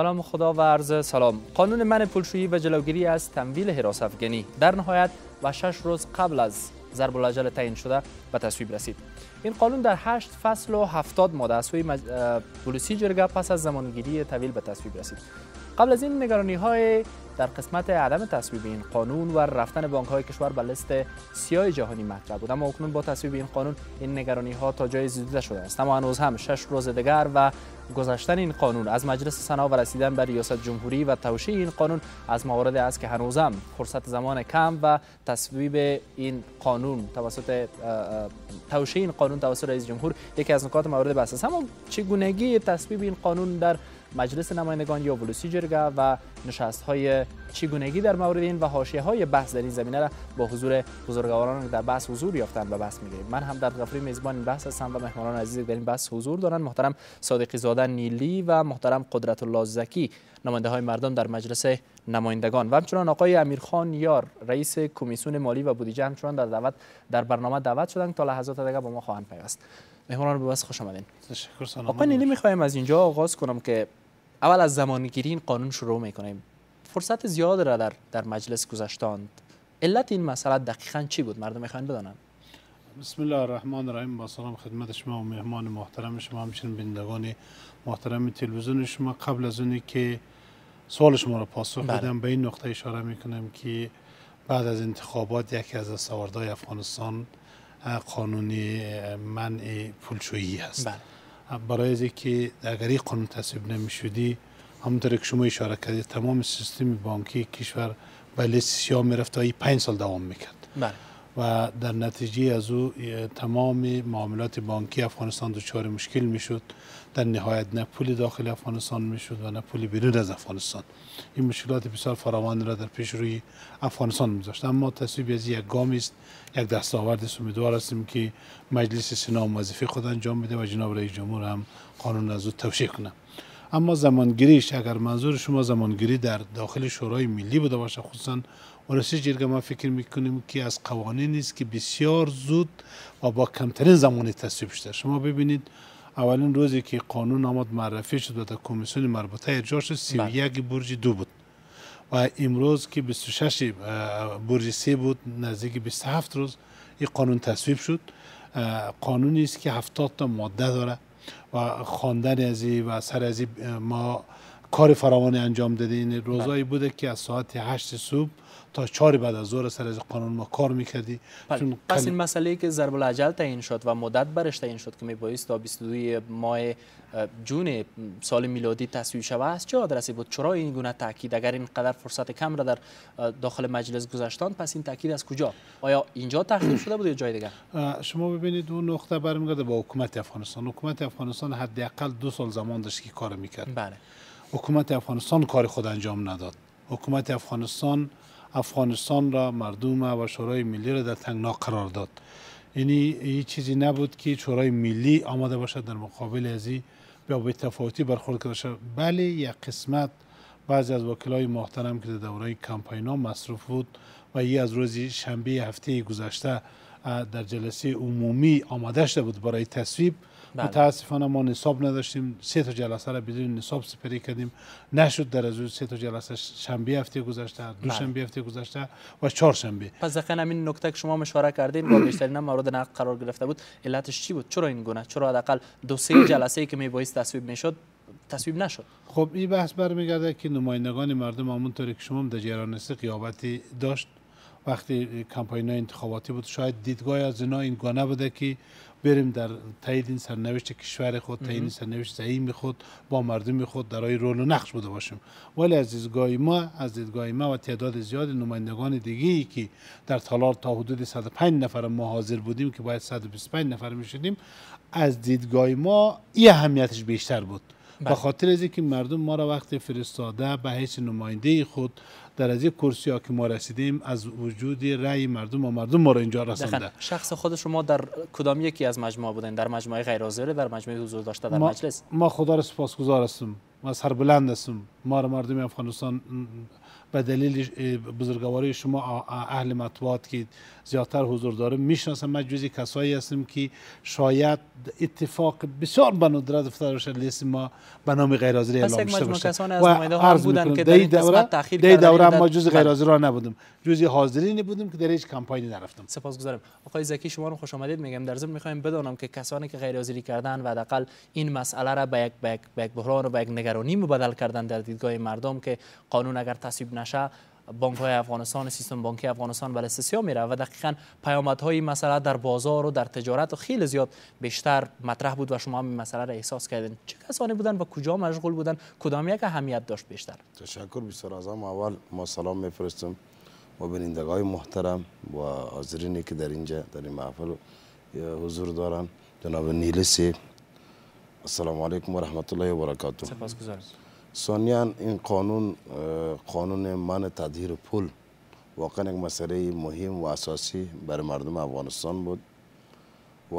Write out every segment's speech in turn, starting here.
سلام خدا و عرض سلام قانون من پولشویی و جلوگیری از تمویل حراس افغانی در نهایت و شش روز قبل از ضرب الاجل تعیین شده به تصویب رسید این قانون در هشت فصل و هفتاد ماده از سوی جرگه پس از زمانگیری طویل به تصویب رسید قبل از این نگرانی های در قسمت عدم تصویب این قانون و رفتن بانک های کشور به لیست سیاه جهانی مطرح بود اما اکنون با تصویب این قانون این نگرانی ها تا جای زیاده شده است اما هنوز هم شش روز دیگر و گذشتن این قانون از مجلس سنا و رسیدن به ریاست جمهوری و توشیه این قانون از موارد است که هنوز هم فرصت زمان کم و تصویب این قانون توسط توشیه این قانون توسط رئیس جمهور یکی از نکات مورد بحث است اما چگونگی تصویب این قانون در مجلس نمایندگان یا ولوسی جرگه و نشست های چگونگی در مورد این و حاشیه های بحث در این زمینه را با حضور بزرگواران در بحث حضور یافتن و بحث میگیریم من هم در غفری میزبان این بحث هستم و مهمانان عزیز در این بحث حضور دارن محترم صادقی زاده نیلی و محترم قدرت الله زکی نماینده های مردم در مجلس نمایندگان و همچنان آقای امیرخان یار رئیس کمیسیون مالی و بودجه همچنان در دعوت در برنامه دعوت شدند تا لحظات دیگه با ما خواهند پیوست مهمانان به بس خوش آمدین آقای نیلی میخوایم از اینجا آغاز کنم که اول از زمانگیری این قانون شروع میکنیم فرصت زیاد را در, در مجلس گذشتاند علت این مسئله دقیقا چی بود مردم میخوان بدانند بسم الله الرحمن الرحیم با سلام خدمت شما و مهمان محترم شما همچنین بینندگان محترم تلویزیون شما قبل از اونی که سوال شما را پاسخ بله. بدم به این نقطه اشاره میکنم که بعد از انتخابات یکی از سواردهای افغانستان قانونی منع پولشویی هست بله. برای از که اگر این قانون تصویب نمیشدی همونطور که شما اشاره کردید تمام سیستم بانکی کشور به لیست سیاه رفت و پنج سال دوام میکرد کرد بله. و در نتیجه از او تمام معاملات بانکی افغانستان دچار مشکل میشد در نهایت نه پولی داخل افغانستان میشد و نه پولی بیرون از افغانستان این مشکلات بسیار فراوان را در پیش روی افغانستان گذاشت اما تصویب از یک گام است یک دستاورد است امیدوار هستیم که مجلس سنا وظیفه خود انجام بده و جناب رئیس جمهور هم قانون را او توشیح کنه اما زمانگیریش اگر منظور شما زمانگیری در داخل شورای ملی بوده باشه خصوصا ورسی جرگه ما فکر میکنیم که از قوانین است که بسیار زود و با کمترین زمانی تصویب شده شما ببینید اولین روزی که قانون آمد معرفی شد و در کمیسیون مربوطه ارجاع شد 31 بله. برج دو بود و امروز که 26 برج سه بود نزدیک 27 روز این قانون تصویب شد قانونی است که 70 تا ماده داره و خواندن از و سر از ما کار فراوانی انجام داده یعنی بله. این روزایی بوده که از ساعت 8 صبح تا 4 بعد از ظهر سر از قانون ما کار میکردی بله. چون پس این مسئله که ضرب العجل تعیین شد و مدت برش تعیین شد که میبایست تا 22 ماه جون سال میلادی تصویب شود از چه آدرسی بود چرا این گونه تاکید اگر قدر فرصت کم را در داخل مجلس گذاشتان پس این تاکید از کجا آیا اینجا تخریب شده بود یا جای دیگر شما ببینید اون نقطه برمیگرده با حکومت افغانستان حکومت افغانستان حداقل دو سال زمان داشت که کار میکرد بله حکومت افغانستان کار خود انجام نداد حکومت افغانستان افغانستان را مردم و شورای ملی را در تنگنا قرار داد یعنی هیچ چیزی نبود که شورای ملی آماده باشد در مقابل از به به تفاوتی برخورد کرده بله یک قسمت بعضی از وکلای محترم که در دوره کمپاینا مصروف بود و یه از روز شنبه هفته گذشته در جلسه عمومی آماده شده بود برای تصویب بله. متاسفانه ما نصاب نداشتیم سه تا جلسه را بدون نصاب سپری کردیم نشد در از سه تا جلسه شنبه هفته گذشته دوشنبه بله. هفته گذشته و چهارشنبه پس دقیقا همین نکته که شما مشوره کردیم و بیشترین مورد نقد قرار گرفته بود علتش چی بود چرا این گونه چرا حداقل دو سه جلسه ای که میبایست تصویب میشد تصویب نشد خب این بحث برمیگرده که نمایندگان مردم همونطوری که شما در جریان قیابتی داشت وقتی کمپاین انتخاباتی بود شاید دیدگاه از اینا این گونه بوده که بریم در تایید این سرنوشت کشور خود تایید این سرنوشت زعیم خود با مردم خود در آی رول و نقش بوده باشیم ولی از دیدگاه ما از دیدگاه ما و تعداد زیاد نمایندگان دیگه که در تالار تا حدود 105 نفر ما حاضر بودیم که باید 125 نفر میشدیم از دیدگاه ما این اهمیتش بیشتر بود بله. به خاطر از که مردم ما را وقت فرستاده به هیچ نماینده خود در از کرسی ها که ما رسیدیم از وجود رای مردم و مردم ما را اینجا رسانده شخص خود شما در کدام یکی از مجموعه بودن در مجموعه غیر حاضر در مجموعه حضور داشته در مجلس ما خدا را سپاسگزار هستم ما سربلند هستم ما را مردم افغانستان به دلیل بزرگواری شما اهل مطبوعات که زیادتر حضور داره میشناسم من جزی کسایی هستم که شاید اتفاق بسیار به ندرت افتاده باشه لیست ما به نام غیر حاضری اعلام شده باشه کسان از نمایندگان بودن که در این دوره در دوره ما جز غیر را نبودم جزی حاضری نبودم که در هیچ کمپاینی نرفتم سپاسگزارم آقای زکی شما رو خوش آمدید میگم در ضمن میخوایم بدانم که کسانی که غیر حاضری کردن و حداقل این مسئله را به یک به یک بحران و به یک نگرانی مبدل کردن در دیدگاه مردم که قانون اگر تصویب نشه بانک های افغانستان سیستم بانکی افغانستان به استثیا میره و دقیقا پیامت این مسئله در بازار و در تجارت و خیلی زیاد بیشتر مطرح بود و شما هم این مسئله را احساس کردین چه کسانی بودن و کجا مشغول بودن کدام یک اهمیت داشت بیشتر تشکر بسیار از اول ما سلام میفرستم و بینندگان محترم و حاضرینی که در اینجا در این محفل حضور دارن جناب نیلسی السلام علیکم و رحمت الله و برکاته ثانیا این قانون قانون من تدهیر پول واقعا یک مسئله مهم و اساسی بر مردم افغانستان بود و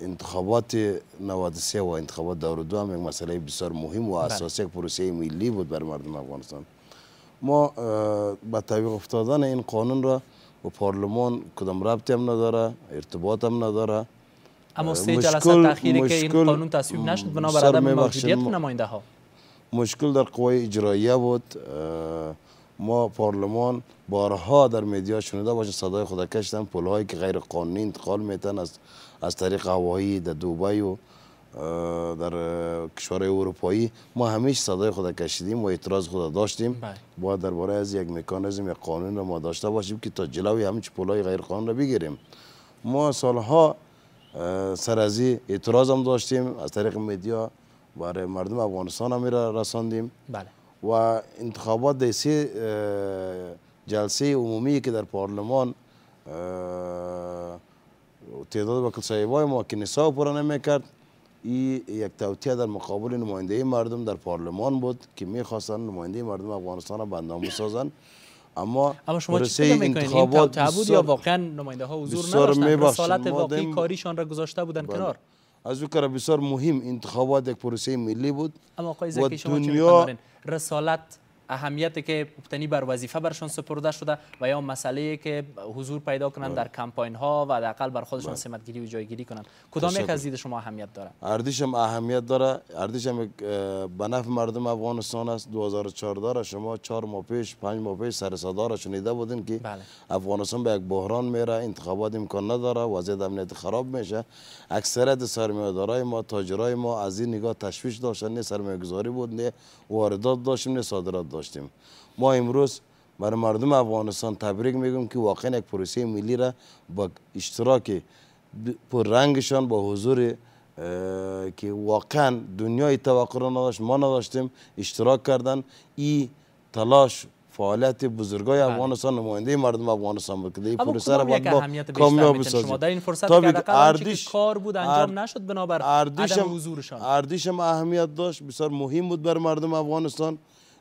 انتخابات 93 و انتخابات دور دو هم یک مسئله بسیار مهم و بله. اساسی یک پروسه ملی بود بر مردم افغانستان ما به طبیق افتادن این قانون را و پارلمان کدام ربطی هم نداره ارتباط هم نداره اما سه جلسه تاخیری که این قانون تصویب نشد بنابر عدم موجودیت نماینده ها مشکل در قوای اجراییه بود ما پارلمان بارها در میدیا شنیده باشیم صدای خود کشتن هایی که غیر قانونی انتقال میتن از از طریق هوایی در دوبای و در کشورهای اروپایی ما همیشه صدای خود کشیدیم و اعتراض خود داشتیم بله. باید درباره از یک مکانیزم یک قانون رو ما داشته باشیم که تا جلوی پول های غیر قانون را بگیریم ما سالها سر از اعتراض هم داشتیم از طریق میدیا برای مردم افغانستان هم را رساندیم بله. و انتخابات در سه جلسه عمومی که در پارلمان تعداد وکل صاحبای ما که نصاب پره نمیکرد این یک توطیه در مقابل نماینده مردم در پارلمان بود که میخواستن نماینده مردم افغانستان را بندام بسازن اما اما شما چی انتخابات این بود یا واقعا نماینده ها حضور نداشتن رسالت واقعی کاریشان را گذاشته بودن بله. کنار از او که بسیار مهم انتخابات یک پروسه ملی بود اما دنیا... رسالت اهمیت که مبتنی بر وظیفه برشان سپرده شده و یا مسئله که حضور پیدا کنند در بله. کمپاین ها و حداقل بر خودشان بله. سمت گیری و جایگیری کنند کدام یک از دید شما اهمیت داره اردیش هم اهمیت داره اردیش هم به نفع مردم افغانستان است 2014 را شما 4 ماه پیش 5 ماه پیش سر صدا را شنیده بودین که بله. افغانستان به یک بحران میره انتخابات امکان نداره وضعیت امنیتی خراب میشه اکثریت سرمایه‌دارای ما تاجرای ما از این نگاه تشویش داشتن نه سرمایه‌گذاری بود نه واردات داشتیم نه صادرات داشتیم ما امروز بر مردم افغانستان تبریک میگم که واقعا یک پروسه ملی را با اشتراک پر رنگشان با حضور که واقعا دنیای توقع را نداشت ما نداشتیم اشتراک کردن این تلاش فعالیت بزرگای بله. افغانستان نماینده مردم افغانستان بود که این پروسه را باید با کامیاب شما در این فرصت که اردیش کار بود انجام نشد بنابر عدم حضورشان اردیش هم اهمیت داشت بسیار مهم بود بر مردم افغانستان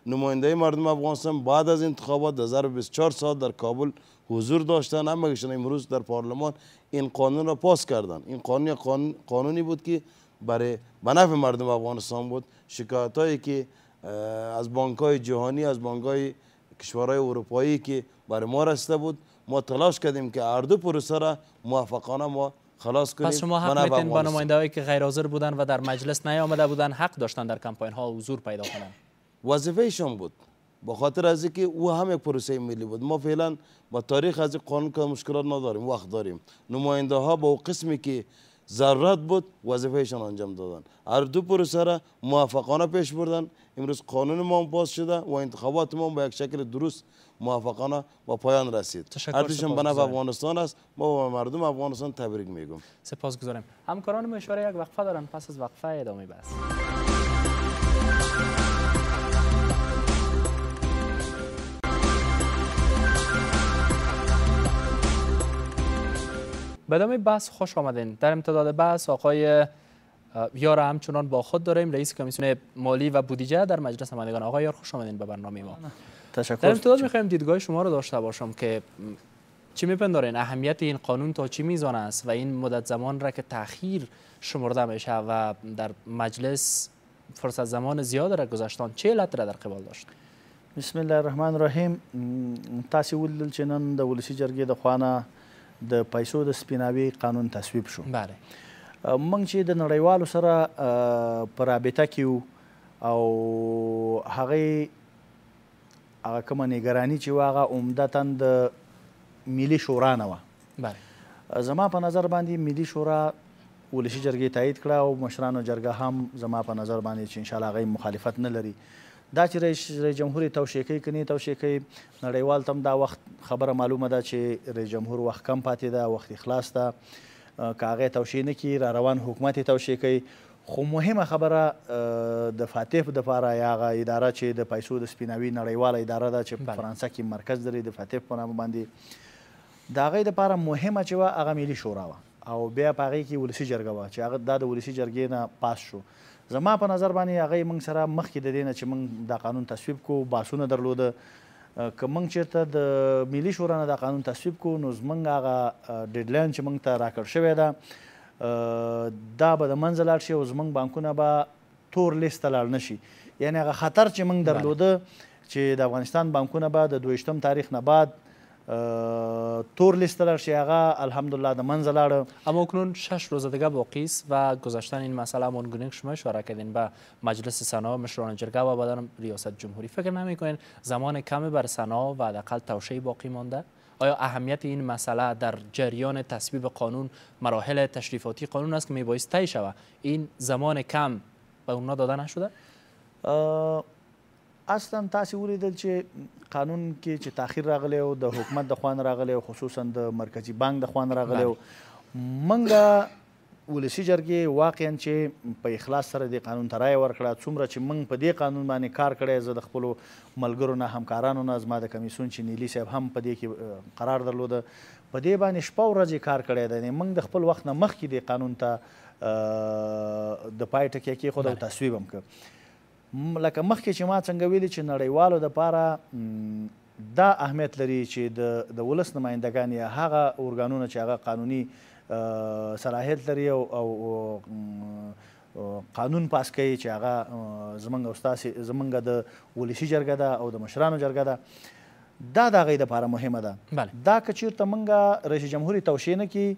نماینده مردم افغانستان بعد از انتخابات در ظرف 24 ساعت در کابل حضور داشتن اما گشتن امروز در پارلمان این قانون را پاس کردن این قانون قانونی بود که برای بنفع مردم افغانستان بود شکایت هایی که از بانک های جهانی از بانک های کشورهای اروپایی که برای ما رسته بود ما تلاش کردیم که اردو پروسه را موفقانه ما خلاص کنیم پس شما حق میتین با نماینده که غیر حاضر بودن و در مجلس نیامده بودن حق داشتن در کمپاین ها حضور پیدا کنند وظیفهشون بود با خاطر از اینکه او هم یک پروسه ملی بود ما فعلا با تاریخ از قانون که مشکلات نداریم وقت داریم نماینده ها با قسمی که ضرورت بود وظیفهشان انجام دادن هر دو پروسه را موفقانه پیش بردن امروز قانون ما پاس شده و انتخابات ما به یک شکل درست موفقانه و پایان رسید ارتشم به افغانستان است ما با مردم افغانستان تبریک میگم سپاسگزارم همکاران اشاره یک وقفه دارن پس از وقفه ادامه بس. به بحث خوش آمدین در امتداد بحث آقای یار همچنان با خود داریم رئیس کمیسیون مالی و بودجه در مجلس نمایندگان آقای یار خوش آمدین به برنامه ما تشکر در امتداد میخوایم دیدگاه شما رو داشته باشم که چی میپندارین اهمیت این قانون تا چی میزان است و این مدت زمان را که تاخیر شمرده میشه و در مجلس فرصت زمان زیاد را گذاشتن چه علت را در قبال داشت بسم الله الرحمن الرحیم تاسیول ولل دولسی د د پیسو د سپیناوي قانون تصویب شو بله موږ چې د نړیوالو سره په رابطه کې وو او هغه هغه کومه نگرانی چې واغه عمدتا د ملي شورا نه و بله زما په نظر باندې ملي شورا ولسی جرګې تایید کړه او مشرانو جرګه هم زما په نظر باندې چې ان شاء الله غي مخالفت نه لري دا چې رئیس جمهور توشیه کوي کني توشیه کوي نړیوال تم دا وخت خبره معلومه ده چې رئیس جمهور وخت کم پاتې ده وخت خلاص ده کاغه توشیه نه کی را روان حکومت توشیه کوي خو مهمه خبره د فاتح د لپاره یا غ اداره چې د پیسو د سپیناوي نړیواله اداره ده چې په فرانسه کې مرکز لري د فاتح په نامه باندې دا غي د لپاره مهمه چې هغه ملي شورا و او بیا پاره کې ولسی جرګه و چې هغه د ولسی جرګې نه پاس شو زما په نظر باندې هغه موږ سره مخکې د دې نه چې موږ دا قانون تصویب کو باسونه درلوده که موږ چیرته د ملي شورا نه دا قانون تصویب کو نو زموږ هغه ډیډلاین چې موږ ته راکړ شوی ده دا به د منځه لاړ شي او زموږ بانکونه به تور لیست ته لاړ نه شي یعنی هغه خطر چې موږ درلوده چې د افغانستان بانکونه به با د دویشتم تاریخ نه بعد تور لیست در الحمدلله اما اکنون شش روز دیگه باقی است و گذاشتن این مسئله همون گونه که شما اشاره کردین به مجلس سنا مشران جرگه و بدن ریاست جمهوری فکر کنین زمان کم بر سنا و حداقل توشه باقی مانده آیا اهمیت این مسئله در جریان تصویب قانون مراحل تشریفاتی قانون است که میبایست تایی شود این زمان کم به اونا داده نشده اصلا تاسو ولیدل چې قانون کې چې تاخير راغلی او د حکومت د خوان راغلی او خصوصا د مرکزی بانک د خوان راغلی او منګه ولسی جرګې واقعا چې په اخلاص سره د قانون ترای ورکړه څومره چې منګ په دې قانون باندې کار کړی زه د خپل ملګرو نه همکارانو نه زما د کمیسون چې نیلی صاحب هم په دې کې قرار درلود په دې باندې شپه ورځې کار کړی دی منګ د خپل وخت نه مخکې د قانون ته د پای ټکی کې خو د تصویب هم کړ لکه مخکې چې ما څنګه ویلي چې نړیوالو د پاره دا اهمیت لري چې د د ولس نمائندگان یا هغه اورګانونه چې هغه قانوني صلاحیت لري او, او قانون پاس کوي چې هغه زمونږ استاد زمونږ د ولسی جرګه ده او د مشرانو جرګه ده دا د هغې دپاره مهمه ده بله. دا که چېرته موږ رئیس جمهور توشیه نه کړي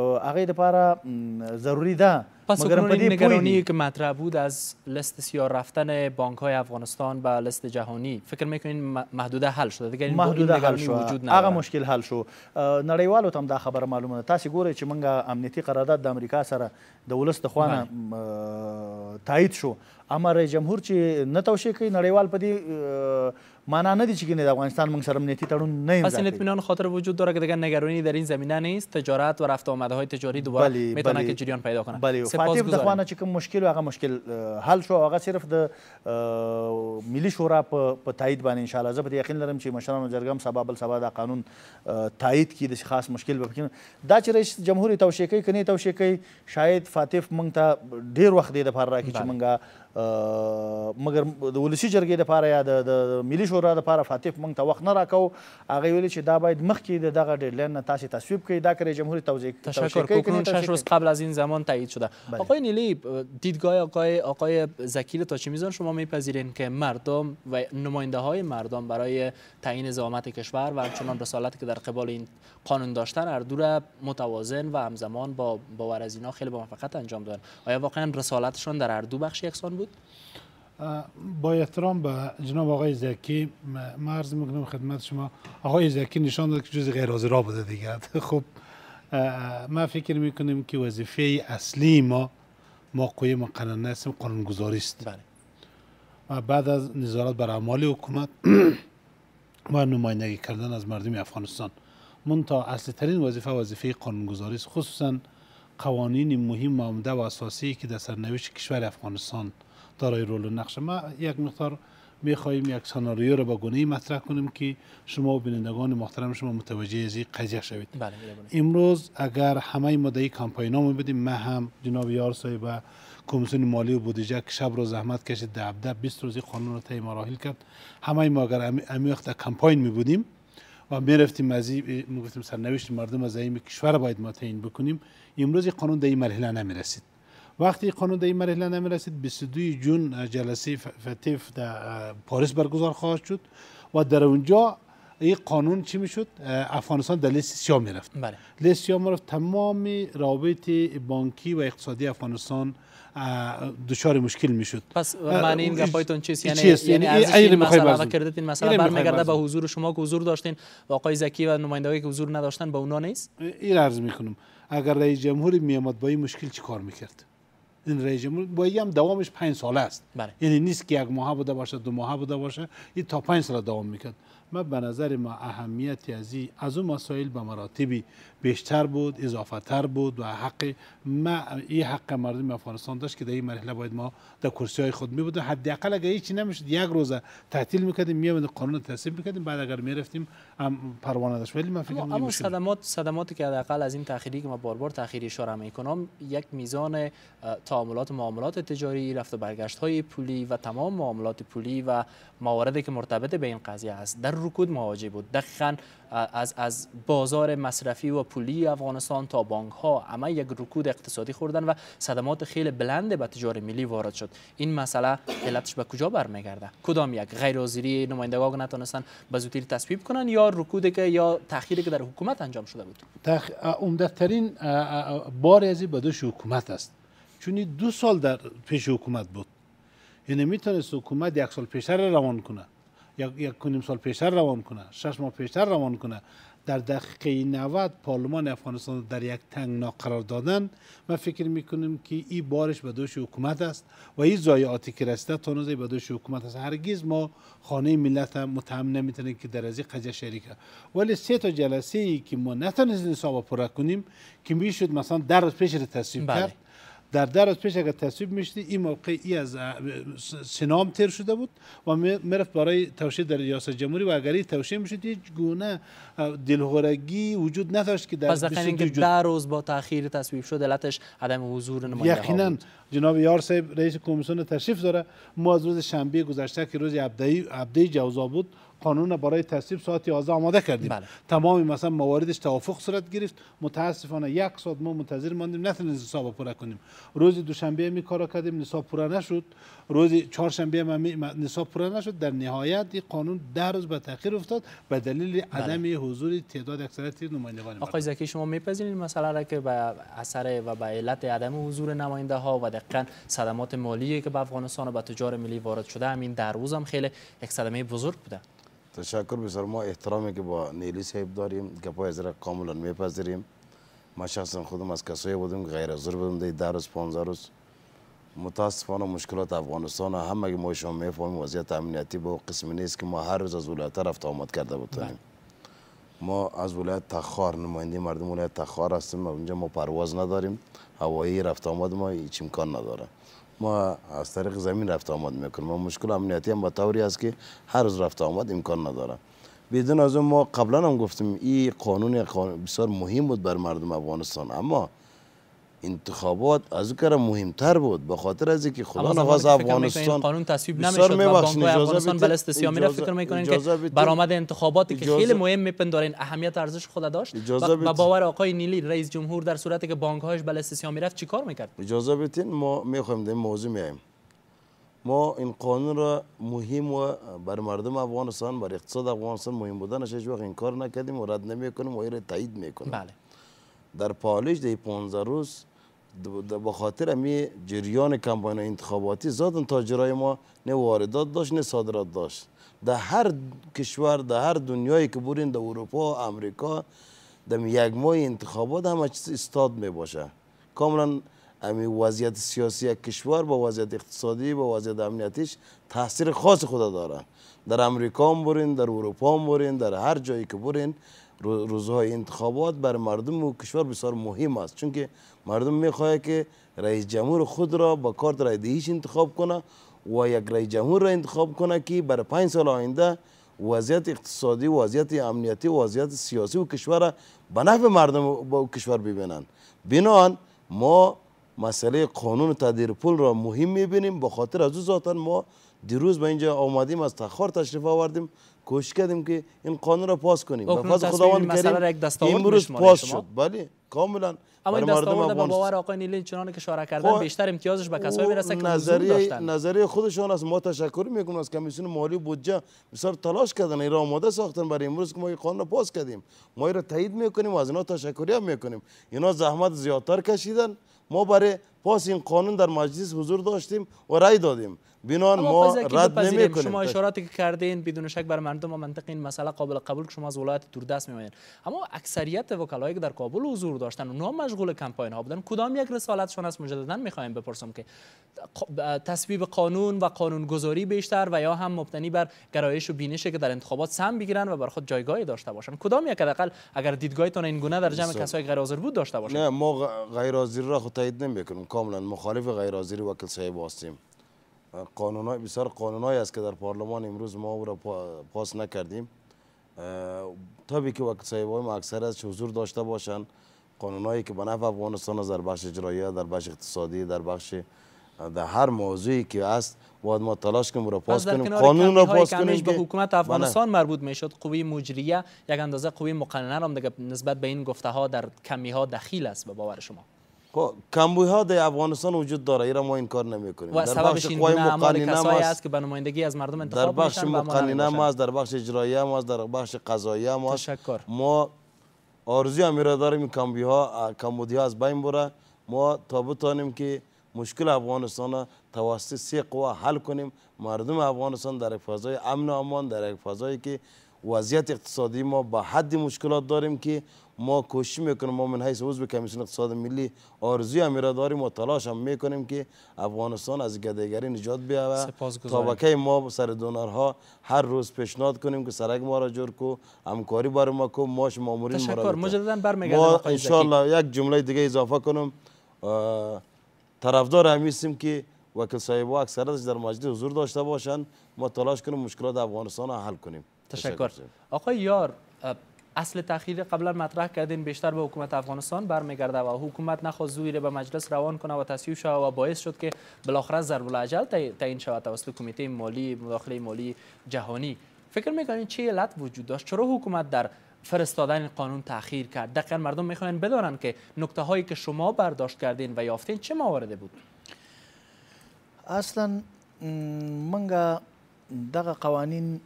هغې دپاره ضروري ده پس کنون نگرانی که مطرح بود از لست سیار رفتن بانک های افغانستان به لست جهانی فکر میکنین محدوده حل شده دیگه محدوده حل شو هغه مشکل حل شو نړیوالو ته هم دا خبره معلومه ده تاسو ګورئ چې موږ امنیتي قرارداد د امریکا سره د ولس د خوانه تایید شو امر جمهور چې نه توشي کوي نړیوال په دې معنا نه دي چې کنه د افغانستان موږ سره امنیتی تړون نه امضا پس این اطمینان خاطر وجود داره که دیگر نگرانی در این زمینه نیست تجارت و رفت آمدهای تجاری دوباره بلی میتونه که جریان پیدا کنه بله فاتح د خوانه چې کوم مشکل هغه مشکل حل شو هغه صرف د ملي شورا په تایید باندې ان شاء الله زه په یقین لرم چې مشرانو جرګه هم سبا بل سبا دا قانون تایید کی د خاص مشکل به پکې دا چې رئیس جمهور توشیه کوي کني توشیه کوي شاید فاتح مونږ ته ډیر وخت دی د فار راکې چې مونږه مگر د ولسی جرګې لپاره یا د ملي شورا لپاره فاتح موږ ته وخت نه راکاو هغه ویلي چې دا باید مخکې د دغه ډیډلاین نه تاسې تصویب کړئ دا کرے جمهوری توزیع تشکر کوکنون شش روز قبل از این زمان تایید شده بله. آقای نیلی دیدگاه آقای آقای زکیل تا چه میزان شما میپذیرین که مردم و نماینده های مردم برای تعیین زعامت کشور و همچنان رسالتی که در قبال این قانون داشتن اردو متوازن و همزمان با باور از اینا خیلی با موفقیت انجام دادن آیا واقعا رسالتشان در اردو بخش یکسان بود با احترام به جناب آقای زکی مرز میکنم خدمت شما آقای زکی نشان داد که جز غیر بوده دیگه خب ما فکر میکنیم که وظیفه اصلی ما ما قوی مقننه هستیم قانونگذاری است بله. و بعد از نظارت بر اعمال حکومت و نمایندگی کردن از مردم افغانستان من تا اصلی ترین وظیفه وظیفه قانونگذاری است خصوصا قوانین مهم و عمده و اساسی که در سرنوشت کشور افغانستان دارای رول و نقش ما یک مقدار میخواهیم یک سناریو رو با گونه مطرح کنیم که شما بینندگان محترم شما متوجه از این قضیه شوید بله، بله. امروز اگر همه کمپاین کمپاینا بدیم ما هم جناب یار صاحب کمیسیون مالی و بودجه که شب رو زحمت کشید 17 20 روزی قانون رو طی مراحل کرد همه ما اگر امی وقت کمپاین می بودیم و میرفتیم از این گفتیم سرنوشت مردم از این کشور باید ما تعیین بکنیم امروز قانون در این مرحله نمی رسید وقتی قانون در این مرحله نمی رسید 22 جون جلسه فتیف در پاریس برگزار خواهد شد و در اونجا این قانون چی میشد افغانستان در لیست سیاه میرفت بله. لیست سیاه تمام روابط بانکی و اقتصادی افغانستان دچار مشکل میشد پس معنی این گپایتون چیست یعنی چیست؟ یعنی, یعنی مسئله و کردت این مسئله برمیگرده به حضور شما که حضور داشتین و آقای زکی و نمایندگی که حضور نداشتن به اونا نیست این عرض میکنم اگر رئیس جمهور میامد با این مشکل چی کار میکرد این رژیم هم دوامش پنج ساله است بله. یعنی نیست که یک ماه بوده باشه دو ماه بوده باشه این تا پنج سال دوام میکند من به نظر ما اهمیتی از از اون مسائل به مراتبی بیشتر بود اضافه تر بود و حق ما این حق مردم افغانستان داشت که در این مرحله باید ما در کرسی های خود می بودیم حداقل اگر هیچی نمیشد یک روز تعطیل میکردیم می قانون تصویب میکردیم بعد اگر میرفتیم هم پروانه داشت ولی من فکر اما صدمات صدماتی که حداقل از این تأخیری که ما بار بار تأخیر اشاره میکنم یک میزان تعاملات و معاملات تجاری رفت و برگشت های پولی و تمام معاملات پولی و مواردی که مرتبط به این قضیه است در رکود مواجه بود دقیقا از از بازار مصرفی و پولی افغانستان تا بانک ها اما یک رکود اقتصادی خوردن و صدمات خیلی بلند به تجار ملی وارد شد این مسئله علتش به کجا برمیگرده کدام یک غیر حاضری نمایندگان نتونستن به زودی تصویب کنن یا رکود که یا تأخیری که در حکومت انجام شده بود تخ... ترین بار از به دوش حکومت است چون دو سال در پیش حکومت بود یعنی میتونست حکومت یک سال پیشتر روان کنه یک, یک سال پیشتر روان کنه شش ماه پیشتر روان کنه در دقیقه 90 پارلمان افغانستان در یک تنگ قرار دادن ما فکر میکنیم که این بارش به دوش حکومت است و این ضایعاتی که رسیده تانوزه به دوش حکومت است هرگز ما خانه ملت هم متهم نمیتونیم که در از این قضیه شریک ولی سه تا جلسه ای که ما نتونستیم حساب پره کنیم که میشد مثلا در روز پیش تصویب بله. کرد در در پیش اگر تصویب میشدی این موقع ای از سنام تیر شده بود و میرفت برای توشیه در ریاست جمهوری و اگر این توشیه میشد هیچ گونه دلهورگی وجود نداشت که در پس وجود در روز با تاخیر تصویب شد علتش عدم حضور نماینده یقینا جناب یار صاحب رئیس کمیسیون تشریف داره ما از روز شنبه گذشته که روز عبدی عبدی جوزا بود قانون برای تصویب ساعت 11 آماده کردیم بله. تمام مثلا مواردش توافق صورت گرفت متاسفانه یک ساعت ما منتظر ماندیم نتونستیم حساب پورا کنیم روز دوشنبه می کارا کردیم نصاب پورا نشد روز چهارشنبه نصاب پورا نشد در نهایت این قانون در روز به تاخیر افتاد به دلیل بله. عدم حضور تعداد اکثریت نمایندگان آقای زکی شما میپذیرید مسئله را که به اثر و به علت عدم حضور نماینده ها و دقیقاً صدمات مالی که به افغانستان و به تجار ملی وارد شده همین در روز هم خیلی یک صدمه بزرگ بوده تشکر بسیار ما احترامی که با نیلی صاحب داریم گپای از را کاملا میپذیریم ما شخصا خودم از کسایی بودیم که غیر زور بودیم در ده روز 15 روز متاسفانه مشکلات افغانستان همه ما شما میفهمیم وضعیت امنیتی با قسم نیست که ما هر روز از ولایت رفت آمد کرده بودیم بله. ما از ولایت تخار نماینده مردم ولایت تخار هستیم اونجا ما پرواز نداریم هوایی رفت آمد ما هیچ امکان نداره ما از طریق زمین رفت آمد میکنیم ما مشکل امنیتی هم با طوری است که هر روز رفت آمد امکان نداره بدون از ما قبلا هم گفتیم این قانون بسیار مهم بود بر مردم افغانستان اما انتخابات از کار مهمتر بود به خاطر از اینکه خدا نخواست افغانستان قانون تصویب نمیشد و افغانستان بل استسیا رفت فکر میکنین که برآمد انتخاباتی که خیلی مهم میپندارین اهمیت ارزش خود داشت و باور آقای نیلی رئیس جمهور در صورتی که بانک هاش بل استسیا میرفت چیکار میکرد اجازه بدین ما میخوایم در موضوع میایم ما این قانون را مهم و بر مردم افغانستان بر اقتصاد افغانستان مهم بودنش هیچ وقت کار نکردیم و رد نمیکنیم و تایید میکنیم بله در پالش ده 15 روز با خاطر می جریان کمپاین انتخاباتی زادن تاجرای ما نه واردات داشت نه صادرات داشت در هر کشور در هر دنیایی که برین در اروپا و امریکا در یک ماه انتخابات همه چیز استاد می باشه کاملا امی وضعیت سیاسی یک کشور با وضعیت اقتصادی با وضعیت امنیتیش تاثیر خاص خود داره در امریکا هم برین در اروپا هم برین در هر جایی که برین روزهای انتخابات بر مردم و کشور بسیار مهم است چون که مردم میخواهند که رئیس جمهور خود را با کارت رای دهیش انتخاب کنه و یک رئیس جمهور را انتخاب کنه که بر پنج سال آینده وضعیت اقتصادی وضعیت امنیتی وضعیت سیاسی و کشور به نفع مردم با کشور ببینند بنان ما مسئله قانون تدیر پول را مهم میبینیم به خاطر از او ذاتا ما دیروز به اینجا آمدیم از تخار تشریف آوردیم کوشش کردیم که این قانون را پاس کنیم و فضل خداوند کریم امروز پاس شد بله کاملا اما این دستاورد با باور آقای نیلی چنان که شارع کردن خب، بیشتر امتیازش به کسایی میرسه که نظری داشتن نظری خودشان است ما تشکر میکنیم از کمیسیون مالی بودجه بسیار تلاش کردن ایران آماده ساختن برای امروز که ما این قانون را پاس کردیم ما این را تایید میکنیم و از اینا تشکر هم میکنیم اینا زحمت زیادتر کشیدن ما برای پاس این قانون در مجلس حضور داشتیم و رای دادیم بینان ما رد نمی شما اشاراتی که کردین بدون شک بر مردم و منطق این مسئله قابل قبول که شما از ولایت دوردست ماین. اما اکثریت وکلایی که در کابل حضور داشتن اونها مشغول کمپاین ها بودن کدام یک رسالتشون است مجددا میخوایم بپرسم که خب، تصویب قانون و قانون گذاری بیشتر و یا هم مبتنی بر گرایش و بینشه که در انتخابات سهم بگیرن و بر خود جایگاهی داشته باشن کدام یک حداقل اگر دیدگاهتون این گونه در جمع کسایی غیر حاضر بود داشته باشن نه ما غیر حاضر را خود تایید نمیکنیم کاملا مخالف غیر حاضر وکیل صاحب هستیم قانونای بسیار قانونایی است که در پارلمان امروز ما او را پاس نکردیم طبیعی که وقت های ما اکثر از حضور داشته باشند قانونایی که به نفع افغانستان است در بخش اجرایی در بخش اقتصادی در بخش در هر موضوعی که است باید ما تلاش کنیم را پاس کنیم قانون را پاس کنیم به حکومت بله. افغانستان مربوط میشد قوی مجریه یک اندازه قوی مقننه هم نسبت به این گفته ها در کمی ها دخیل است به باور شما خب، کمبوی ها در افغانستان وجود داره ایران ما این کار نمی کنیم و در بخش قوای مقننه ما است که به نمایندگی از مردم انتخاب در بخش مقننه ما است در بخش اجرایی ما است در بخش قضایی ما است تشکر ما آرزو امیر داریم کمبوی ها ها از بین بره ما تا بتانیم که مشکل افغانستان توسط سه قوه حل کنیم مردم افغانستان در یک فضای امن و امان در یک فضایی که وضعیت اقتصادی ما به حد مشکلات داریم که ما کوشش میکنیم ما من حیث عضو کمیسیون اقتصاد ملی آرزوی همیرا داریم و تلاش هم میکنیم که افغانستان از گدگری نجات بیاوه تابکه ما سر دونرها هر روز پیشنهاد کنیم که سرک ما را جور کو همکاری بر ما کو ماش مامورین تشکر مجددا ما انشالله یک جمله دیگه اضافه کنم طرفدار همیستیم که وکیل اکثر اکثرتش در مجلس حضور داشته باشند ما تلاش کنیم مشکلات افغانستان حل کنیم تشکر. آقای یار اصل تأخیر قبلا مطرح کردین بیشتر به حکومت افغانستان برمیگرده و حکومت نخواست زوی به مجلس روان کنه و تصویب شود و باعث شد که بالاخره ضرب العجل تعیین شود توسط کمیته مالی مداخله مالی جهانی فکر میکنین چه علت وجود داشت چرا حکومت در فرستادن قانون تاخیر کرد دقیقا مردم میخواین بدانند که نکته هایی که شما برداشت کردین و یافتین چه موارده بود اصلا منگا دغه قوانین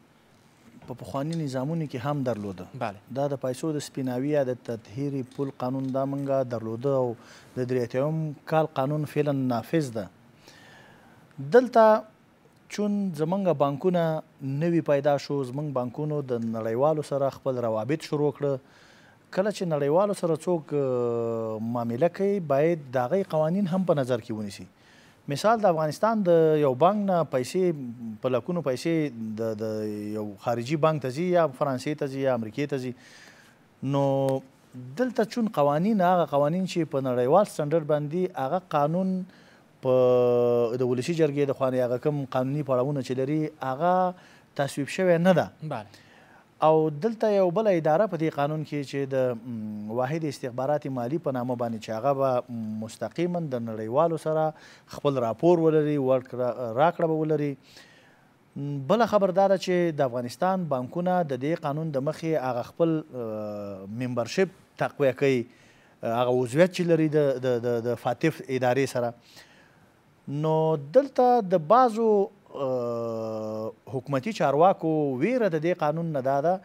په پخوانی نظامونو کې هم درلوده بله دا د پیسو د سپیناوي یا د تطهیري پول قانون دا منګه درلوده او د دریاتیوم کال قانون فعلا نافذ ده دلته چون زمونږ بانکونه نوي پیدا شو زمونږ بانکونو د نړیوالو سره خپل روابط شروع کړه کله چې نړیوالو سره څوک معامله کوي باید د هغې قوانین هم په نظر کې ونیسي مثال د افغانستان د یو بانک نه پیسې په لکونو پیسې د د یو خارجي بانک ته ځي یا فرانسې ته ځي یا امریکې ته ځي نو دلته چون قوانین هغه قوانین چې په نړیوال سټنډرډ باندې هغه قانون په د ولسی جرګې د خوانې هغه کوم قانوني پړاوونه چې لري هغه تصویب شوی نه ده بله او دلته یو بل اداره په دې قانون کې چې د واحد استخباراتي مالی په نامه باندې چې هغه به مستقیما د نړیوالو سره خپل راپور ولري راکړه به ولري بل خبردار چې د افغانستان بانکونه د دې قانون د مخې هغه خپل ممبرشپ تقویه کوي هغه عضویت چې لري د د د فاتف ادارې سره نو دلته د بعضو حکومتي چارواکو ویره د دې قانون نه دا ده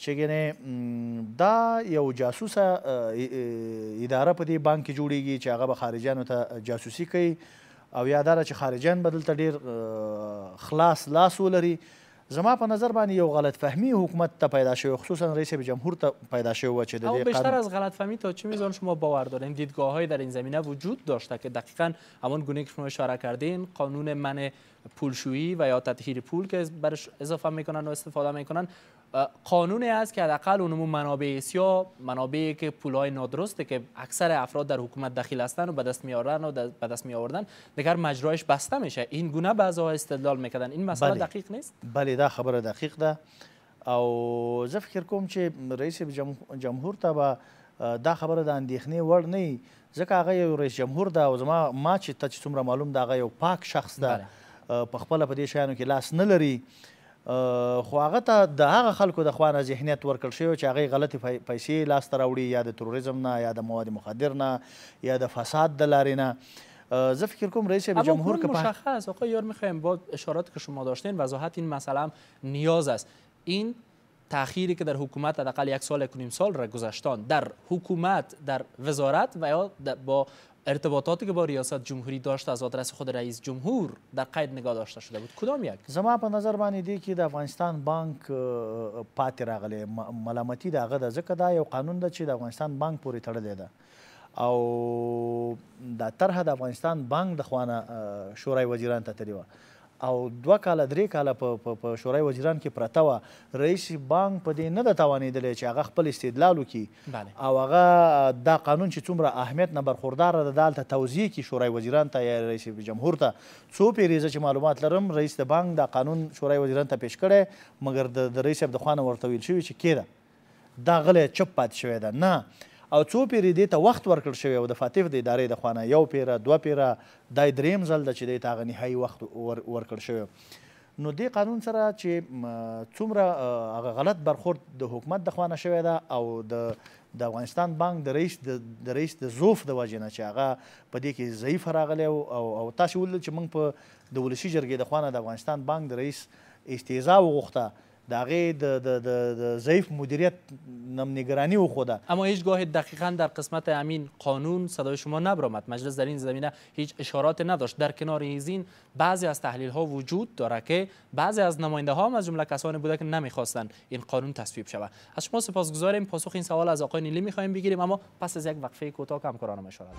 چې دا یو جاسوسه اداره په دې بانک کې جوړیږي چې هغه به خارجیانو ته جاسوسي کوي او یا دا چې خارجیان بدلته ډیر خلاص لاس ولري زما په نظر باندې یو غلط فهمی حکومت ته پیدا شوی خصوصا رئیس جمهور ته پیدا شوی و چې د از غلط فهمی تا چه میزان شما باور دارین دیدگاه در این زمینه وجود داشته که دقیقا همان گونه که شما اشاره کردین قانون من پولشویی و یا تطهیر پول که برش اضافه میکنن و استفاده میکنن قانونی است که حداقل اونمو منابع اسیا منابعی که پولای نادرسته که اکثر افراد در حکومت دخیل هستن و به دست میارن و به دست می آوردن دیگر مجرایش بسته میشه این گونه بعضا استدلال میکردن این مسئله بله. دقیق نیست بله دا خبره دقیق ده او زه فکر کوم چې رئیس جمهور ته به دا خبره د اندېښنې وړ نه وي ځکه هغه یو رئیس جمهور ده او زما ما چې ته چې څومره معلوم ده هغه یو پاک شخص ده بله. په خپله په دې شیانو کې لاس نه لري خو هغه ته د هغه خلکو د نه ذهنیت ورکړ شوی چې هغه غلطې پیسې لاسته راوړي یا د تروریزم نه یا د مواد مخدر نه یا د فساد د لارې نه زه فکر کوم رئیس جمهور که مشخص آقای یار میخوایم با اشاراتی که شما داشتین وضاحت این مسئله نیاز است این تأخیری که در حکومت حداقل یک سال یک نیم سال را گذاشتان در حکومت در وزارت و یا با ارتباطاتی که با ریاست جمهوری داشت از آدرس خود رئیس جمهور در قید نگاه داشته شده بود کدام یک زما په نظر باندې دی کې د افغانستان بانک پاتې راغلی ملامتي د هغه د ځکه دا یو قانون ده چې د افغانستان بانک پورې تړلی ده او دا طرحه د افغانستان بانک د خوانه شورای وزیران ته تلې وه او دوه کاله درې کاله په په شورای وزیران کې پرته وه رئیس بانک په دې نه ده توانېدلی چې هغه خپل استدلال وکړي او هغه دا قانون چې څومره اهمیت نه برخورداره ده دا هلته توضیح کړي شورای وزیران ته یا رئیس جمهور ته څو پیرې زه چې معلومات لرم رئیس د بانک دا قانون شورای وزیران ته پیش کړی مګر د رئیس صاحب د خوانه ورته ویل شوي چې کېده دا غلی چپ پاتې شوی ده نه او څو پیرې دې ته وخت ورکړ شوی او د فاتح د ادارې د خوانه یو پیره دوه پیره دا دریم ځل ده چې دې ته هغه نهایي وخت ورکړ شوی نو دې قانون سره چې څومره هغه غلط برخورد د حکومت د خوانه شوی ده او د د افغانستان بانک د رئیس د رئیس د زوف د وجې نه چې هغه په دې کې ضعیف راغلی او او تاسو ولل چې موږ په د ولسی جرګې د خوانه د افغانستان بانک د رئیس استیزا وغوښته د د د ضعیف مدیریت نم او خوده اما هیچگاه دقیقا در قسمت امین قانون صدای شما نبرامد مجلس در این زمینه هیچ اشارات نداشت در کنار این بعضی از تحلیل ها وجود داره که بعضی از نماینده ها هم از جمله کسانی بوده که نمیخواستند این قانون تصویب شود از شما سپاسگزاریم پاسخ این سوال از آقای نیلی میخوایم بگیریم اما پس از یک وقفه کوتاه همکارانم اشاره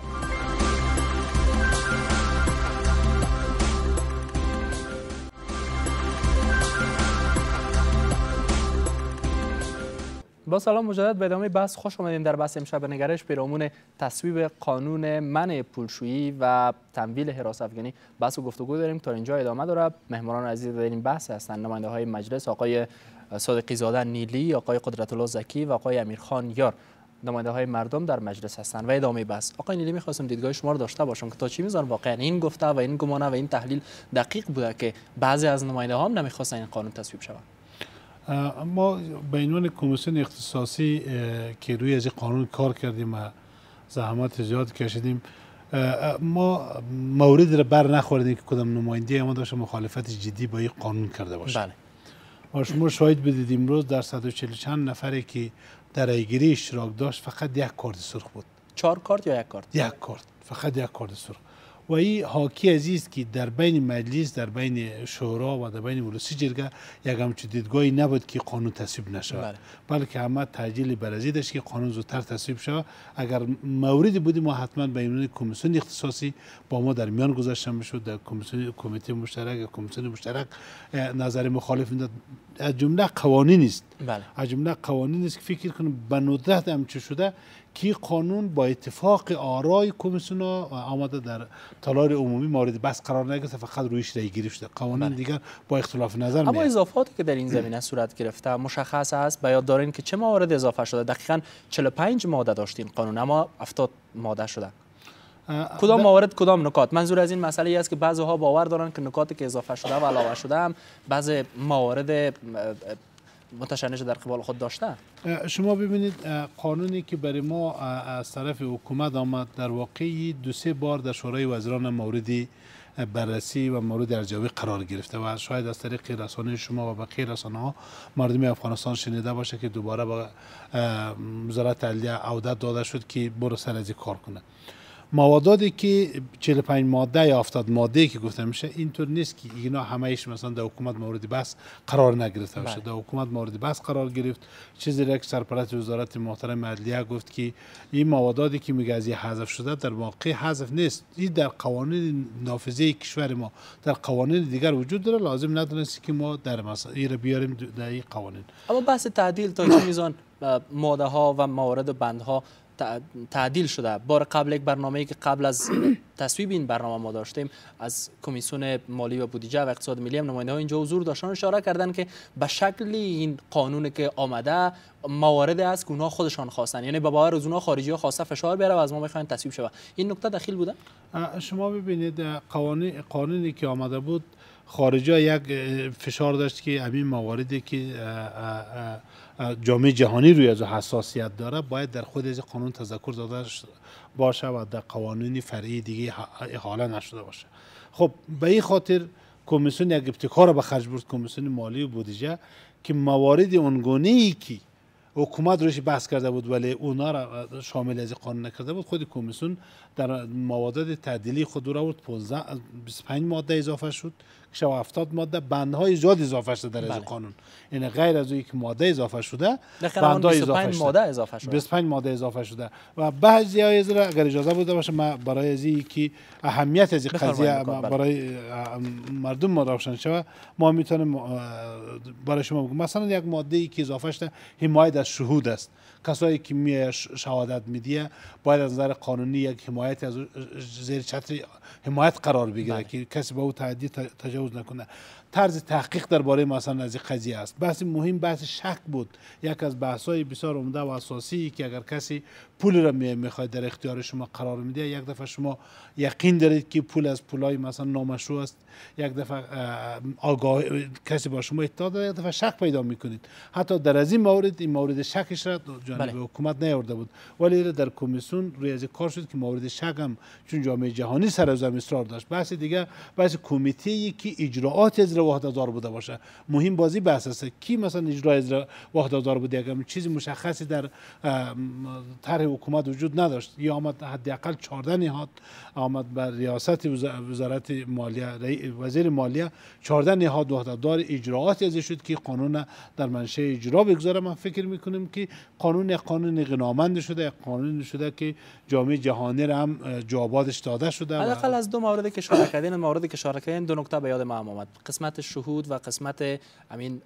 با سلام مجدد به ادامه بحث خوش آمدیم در بحث امشب نگرش پیرامون تصویب قانون من پولشویی و تمویل حراس افغانی بحث و گفتگو داریم تا اینجا ادامه داره مهمانان عزیز داریم این بحث هستند نماینده های مجلس آقای صادقی زاده نیلی آقای قدرت الله زکی و آقای امیرخان یار نماینده های مردم در مجلس هستند و ادامه بس آقای نیلی میخواستم دیدگاه شما رو داشته باشم که تا چی میزان واقعا این گفته و این گمانه و این تحلیل دقیق بوده که بعضی از نماینده ها هم نمیخواستن این قانون تصویب شود ما به عنوان کمیسیون اختصاصی که روی از قانون کار کردیم و زحمات زیاد کشیدیم ما مورد را بر نخوردیم که کدام نماینده ما داشته مخالفت جدی با این قانون کرده باشه بله. و شما شاید بدید امروز در 140 چند نفری که در ایگیری اشتراک داشت فقط یک کارت سرخ بود چهار کارت یا یک کارت یک کارت فقط یک کارت سرخ و حاکی از است که در بین مجلس در بین شورا و در بین ولسی جرگه یک چه دیدگاهی نبود که قانون تصویب نشود بله. بلکه همه تعجیل برازی داشت که قانون زودتر تصویب شود اگر موردی بودی ما حتما به امنون کمیسیون اختصاصی با ما در میان گذاشته میشد در کمیسیون کمیته مشترک کمیسیون مشترک نظر مخالف میداد از جمله قوانین است بله. از جمله قوانین است که فکر کنم به ندرت هم شده کی قانون با اتفاق آرای کمیسیون آمده در تالار عمومی مورد بس قرار نگرفته فقط رویش رای گرفته شده قوانین بله. دیگر با اختلاف نظر اما اضافاتی که در این زمینه صورت گرفته مشخص است به یاد دارین که چه موارد اضافه شده دقیقا 45 ماده داشتین قانون اما 70 ماده شده کدام موارد کدام نکات منظور از این مسئله ای است که بعضی ها باور دارن که نکاتی که اضافه شده و علاوه شده هم بعضی موارد متشنج در قبال خود داشته شما ببینید قانونی که برای ما از طرف حکومت آمد در واقع دو سه بار در شورای وزیران موردی بررسی و مورد ارجاوی قرار گرفته و شاید از طریق رسانه شما و بقیه رسانه ها مردم افغانستان شنیده باشه که دوباره به وزارت علیه عودت داده شد که برو سر از کار کنه مواداتی که 45 ماده یا 70 ماده که گفته میشه اینطور نیست که اینا همهش مثلا در حکومت مورد بس قرار نگرفته باشه بله. در حکومت مورد بس قرار گرفت چیزی را که سرپرست وزارت محترم عدلیه گفت که این مواداتی که میگه از حذف شده در واقع حذف نیست این در قوانین نافذه کشور ما در قوانین دیگر وجود داره لازم ندونست که ما در این را بیاریم در این قوانین اما بحث تعدیل تا چه میزان ماده ها و موارد و بندها تعدیل شده بار قبل یک برنامه که قبل از تصویب این برنامه ما داشتیم از کمیسیون مالی و بودجه و اقتصاد ملی هم نماینده ها اینجا حضور داشتن اشاره کردن که به شکلی این قانون که آمده موارد است که اونها خودشان خواستن یعنی به باور از اونها خارجی ها خواسته فشار بیاره و از ما میخواین تصویب شود این نکته دخیل بوده شما ببینید قانونی که آمده بود خارجی یک فشار داشت که همین مواردی که جامعه جهانی روی از حساسیت داره باید در خود از قانون تذکر داده باشه و در قوانین فرعی دیگه حالا نشده باشه خب به این خاطر کمیسیون یک ابتکار به خرج برد کمیسیون مالی و بودجه که موارد اونگونه ای که حکومت روش بحث کرده بود ولی اونا را شامل از قانون نکرده بود خود کمیسیون در مواد تعدیلی خود را بود 25 ماده اضافه شد شو 70 ماده بندهای زیاد اضافه شده در بله. این قانون یعنی غیر از اینکه ماده اضافه شده بندهای اضافه شده ماده اضافه 25 ماده اضافه شده و بعضی اگر اجازه بوده باشه من برای از که اهمیت از قضیه بله. برای مردم ما روشن شوه ما میتونیم برای شما بگم مثلا یک ماده ای که اضافه شده حمایت از شهود است کسایی که می شهادت میدیه باید از نظر قانونی یک حمایت از زیر چتر حمایت قرار بگیره بله. که کسی با او تعدی تجاوز Deus, na, né? طرز تحقیق درباره مثلا از این قضیه است بحث مهم بحث شک بود یک از بحث های بسیار عمده و اساسی که اگر کسی پول را میخواد در اختیار شما قرار میده یک دفعه شما یقین دارید که پول از پولای مثلا نامشروع است یک دفعه آگاه کسی با شما اتحاد یک دفعه شک پیدا میکنید حتی در از این مورد این مورد شکش را جانب بله. حکومت نیورده بود ولی در کمیسیون روی از کار شد که مورد شک هم چون جامعه جهانی سر از اصرار داشت بحث دیگه بحث کمیته که اجراعات از واحد دار بوده باشه مهم بازی بحث است کی مثلا اجرا اجرا دار بوده اگر چیزی مشخصی در طرح حکومت وجود نداشت یا آمد حداقل 14 نهاد آمد بر ریاست وزارت مالیه وزیر مالیه 14 نهاد دار اجراعاتی ازش شد که قانون در منشه اجرا بگذاره من فکر میکنیم که قانون قانون غنامند شده قانون شده که جامعه جهانی را هم جوابادش داده شده حداقل از دو مورد که اشاره کردین مورد که اشاره دو نکته به یاد ما هم قسمت قسمت شهود و قسمت امین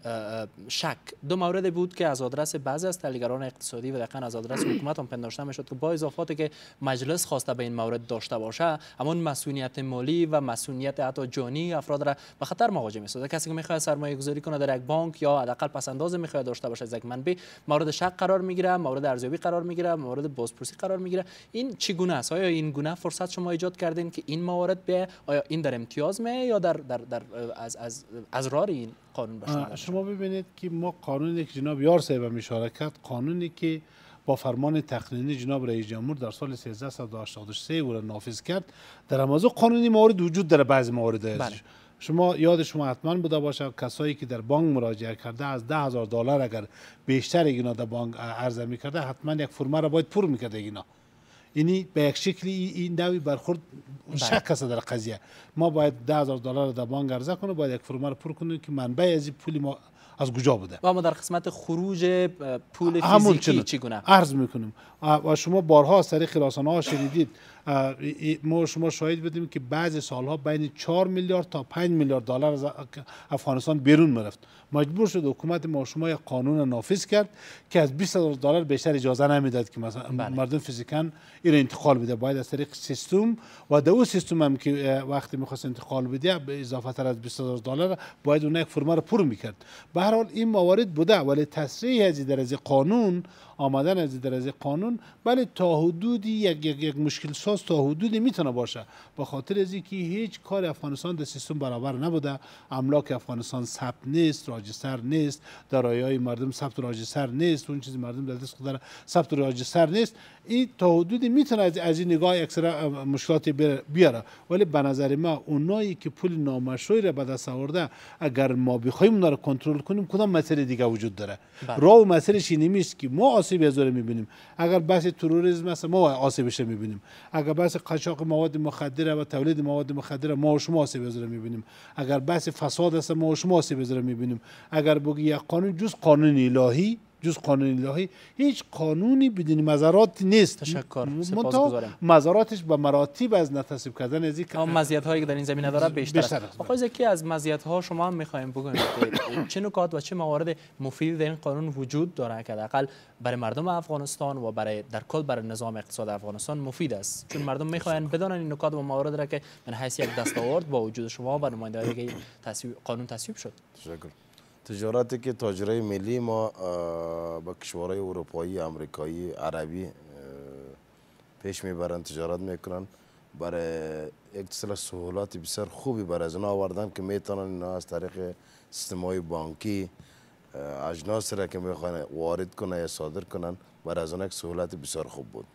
شک دو مورد بود که از آدرس بعضی از تحلیلگران اقتصادی و دقیقا از آدرس حکومت هم پنداشته میشد که با اضافاتی که مجلس خواسته به این مورد داشته باشه اما مسئولیت مالی و مسئولیت حتی جانی افراد را به خطر مواجه سازه کسی که میخواد سرمایه گذاری کنه در یک بانک یا حداقل پس انداز میخواد داشته باشه از یک منبع مورد شک قرار میگیره مورد ارزیابی قرار میگیره مورد بازپرسی قرار میگیره این چگونه است آیا این گونه فرصت شما ایجاد کردین که این موارد به آیا این در امتیاز می یا در, در, در از, از از رار این قانون شما ببینید که ما قانونی که جناب یار صاحب اشاره کرد قانونی که با فرمان تقنینی جناب رئیس جمهور در سال 1383 او را نافذ کرد در موضوع قانونی موارد وجود داره بعضی موارد بله. شما یاد شما حتما بوده باشه کسایی که در بانک مراجعه کرده از ده هزار دلار اگر بیشتر اینا در بانک عرضه میکرده حتما یک فرمه را باید پر میکرده اینا یعنی به یک این دوی برخورد بله. شک است در قضیه ما باید هزار دلار در بانک عرضه کنه باید یک فرم رو پر کنه که منبع از پول ما از کجا بوده و ما در قسمت خروج پول فیزیکی چگونه عرض میکنیم و شما بارها از طریق رسانه ها شنیدید ما شما شاهد بدیم که بعضی سالها بین 4 میلیارد تا 5 میلیارد دلار از افغانستان بیرون میرفت مجبور شد حکومت ما شما یک قانون نافذ کرد که از 20 هزار دلار بیشتر اجازه نمیداد که مثلا بله. مردم فیزیکن این انتقال بده باید از طریق سیستم و دو سیستم هم که وقتی میخواست انتقال بده به اضافه تر از 20 هزار دلار باید اون یک فرمه رو پر میکرد به هر حال این موارد بوده ولی تصریح از در قانون آمدن از در از قانون ولی بله تا حدودی یک, یک, مشکل ساز تا حدودی میتونه باشه به خاطر از اینکه هیچ کار افغانستان در سیستم برابر نبوده املاک افغانستان ثبت نیست راجستر نیست های مردم ثبت راجستر نیست اون چیز مردم در دست خود ثبت راجستر نیست این تا حدودی میتونه از این نگاه اکثر مشکلات بیاره ولی به نظر ما اونایی که پول نامشروعی را به دست آورده اگر ما بخوایم اونها رو کنترل کنیم کدام مسئله دیگه وجود داره بله. راه و مسئله نیست که ما آسیب میبینیم اگر بحث تروریسم است ما آسیبش میبینیم اگر بحث قاچاق مواد مخدره و تولید مواد مخدره ما شما آسیب از میبینیم اگر بحث فساد است ما شما آسیب از میبینیم اگر بگی یک قانون جز قانون الهی جز قانون الهی هیچ قانونی بدون مزارات نیست تشکر مزاراتش به مراتب از نتصیب کردن از این مزیت هایی که در این زمینه داره بیشتر است آقای زکی از مزیت ها شما هم میخوایم بگویید چه نکات و چه موارد مفید در این قانون وجود داره که حداقل برای مردم افغانستان و برای در کل برای نظام اقتصاد افغانستان مفید است چون مردم میخواین بدانن این نکات و موارد را که من حیث یک دستاورد با وجود شما و نمایندگی قانون تصویب شد تشکر تجارتی که تاجرای ملی ما با کشورهای اروپایی، آمریکایی، عربی پیش میبرن تجارت میکنن برای یک سلسله سهولات بسیار خوبی برای از آوردن که میتونن از طریق های بانکی اجناس را که میخوان وارد کنن یا صادر کنن برای از یک سهولت بسیار خوب بود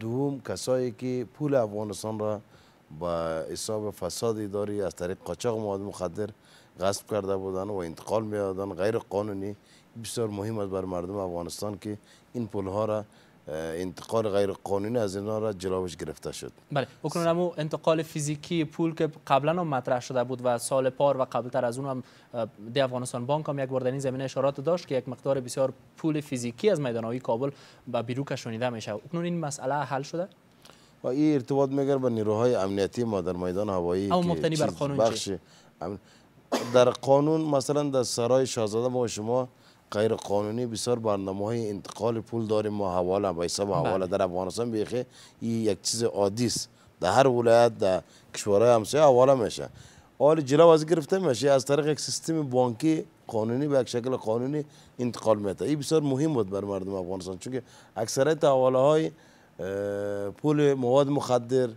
دوم کسایی که پول افغانستان را با حساب فسادی داری از طریق قاچاق مواد مخدر غصب کرده بودن و انتقال میادن غیر قانونی بسیار مهم است بر مردم افغانستان که این پول ها را انتقال غیر قانونی از اینا را جلوش گرفته شد بله بکنونم انتقال فیزیکی پول که قبلا هم مطرح شده بود و سال پار و تر از اون هم دی افغانستان بانک هم یک بار در این زمینه اشارات داشت که یک مقدار بسیار پول فیزیکی از میدانهای کابل به بیرو کشانیده میشه اکنون این مسئله حل شده و این ارتباط میگر به نیروهای امنیتی ما در میدان هوایی او مبتنی بر بخش در قانون مثلا در سرای شاهزاده ما شما غیر قانونی بسیار برنامه های انتقال پول داریم ما حواله به حساب حواله بله. در افغانستان بیخه این یک چیز عادی است در هر ولایت در کشورهای همسایه حواله میشه حال جلو از گرفته میشه از طریق یک سیستم بانکی قانونی به یک شکل قانونی انتقال میده این بسیار مهم بود بر مردم افغانستان چون اکثریت حواله های پول مواد مخدر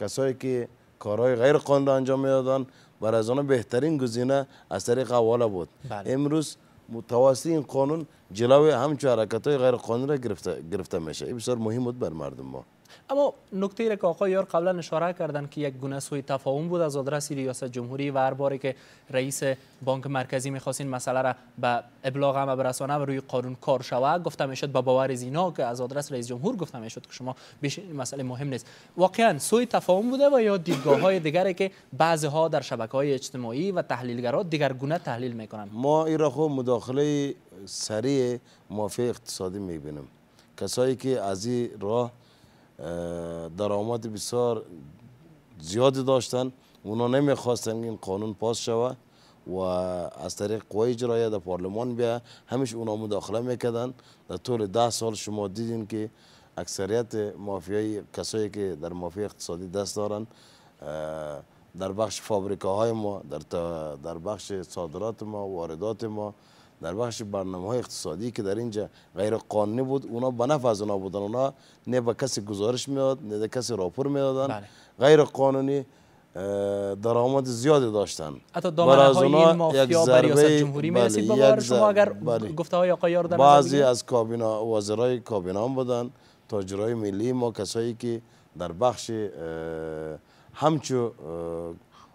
کسایی که کارهای غیر قانونی انجام میدادن برای از بهترین گزینه از طریق حواله بود بله. امروز متواسی این قانون جلوی همچون حرکت غیر قانونی را گرفته, گرفته میشه این بسیار مهم بود بر مردم ما اما نکته را که آقای یار قبلا اشاره کردن که یک گونه سوی تفاهم بود از آدرس ریاست جمهوری و هر باری که رئیس بانک مرکزی میخواست این مسئله را به ابلاغ هم برسانه رسانه و روی قانون کار شود گفتم میشد با باور زینا که از آدرس رئیس جمهور گفتم میشد که شما بیش این مسئله مهم نیست واقعا سوی تفاهم بوده و یا دیدگاه های دیگری که بعضی ها در شبکه های اجتماعی و تحلیلگرا دیگر گونه تحلیل میکنن ما این را خب مداخله سریع مافی اقتصادی میبینیم کسایی که از این راه درآمد بسیار زیادی داشتن اونا نمیخواستن این قانون پاس شوه و از طریق قوی اجرایه در پارلمان بیا همیشه اونا مداخله میکردن در طول ده سال شما دیدین که اکثریت مافیای کسایی که در مافیا اقتصادی دست دارن در بخش فابریکه های ما در, در بخش صادرات ما واردات ما در بخش برنامه های اقتصادی که در اینجا غیر قانونی بود اونا به نفع از اونا بودن اونا نه به کسی گزارش میاد نه به کسی راپور میدادن بله. غیر قانونی درآمد زیادی داشتن حتی دامنه های این مافیا برای ریاست جمهوری میرسید بله، شما اگر بلی. گفته های آقای بعضی از کابینه وزرای کابینه هم بودن تاجرای ملی ما کسایی که در بخش همچو